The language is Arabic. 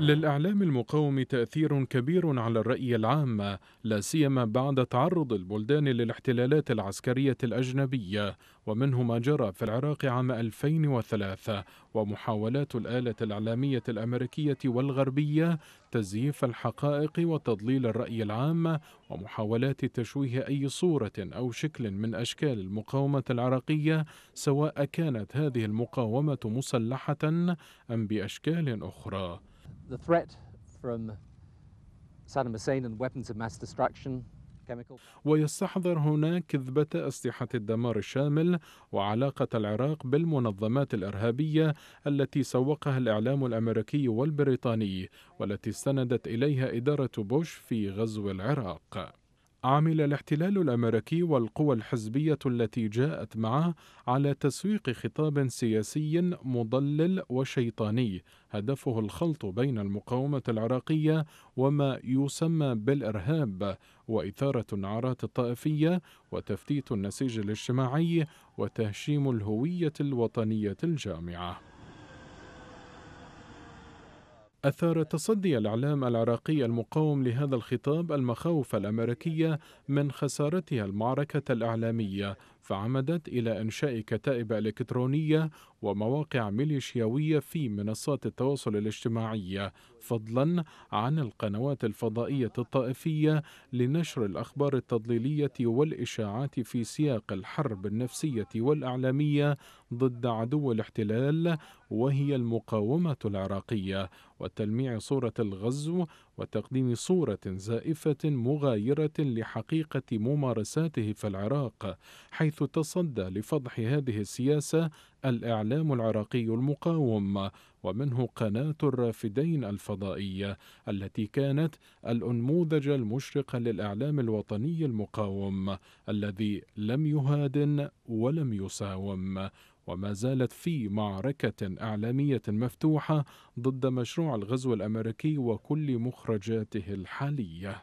للإعلام المقاوم تأثير كبير على الرأي العام لا سيما بعد تعرض البلدان للاحتلالات العسكرية الأجنبية ومنه ما جرى في العراق عام 2003 ومحاولات الآلة الإعلامية الأمريكية والغربية تزييف الحقائق وتضليل الرأي العام ومحاولات تشويه أي صورة أو شكل من أشكال المقاومة العراقية سواء كانت هذه المقاومة مسلحة أم بأشكال أخرى the threat from Saddam Hussein and weapons of mass destruction ويستحضر هنا كذبة أسلحة الدمار الشامل وعلاقة العراق بالمنظمات الإرهابية التي سوقها الإعلام الأمريكي والبريطاني والتي استندت إليها إدارة بوش في غزو العراق عمل الاحتلال الامريكي والقوى الحزبيه التي جاءت معه على تسويق خطاب سياسي مضلل وشيطاني هدفه الخلط بين المقاومه العراقيه وما يسمى بالارهاب واثاره النعرات الطائفيه وتفتيت النسيج الاجتماعي وتهشيم الهويه الوطنيه الجامعه أثار تصدي الإعلام العراقي المقاوم لهذا الخطاب المخاوف الأمريكية من خسارتها المعركة الإعلامية فعمدت إلى إنشاء كتائب إلكترونية ومواقع ميليشياوية في منصات التواصل الاجتماعي فضلا عن القنوات الفضائية الطائفية لنشر الأخبار التضليلية والإشاعات في سياق الحرب النفسية والإعلامية ضد عدو الاحتلال وهي المقاومة العراقية وتلميع صورة الغزو وتقديم صورة زائفة مغايرة لحقيقة ممارساته في العراق حيث حيث تصدى لفضح هذه السياسة الإعلام العراقي المقاوم ومنه قناة الرافدين الفضائية التي كانت الأنموذج المشرق للإعلام الوطني المقاوم الذي لم يهادن ولم يساوم وما زالت في معركة إعلامية مفتوحة ضد مشروع الغزو الأمريكي وكل مخرجاته الحالية.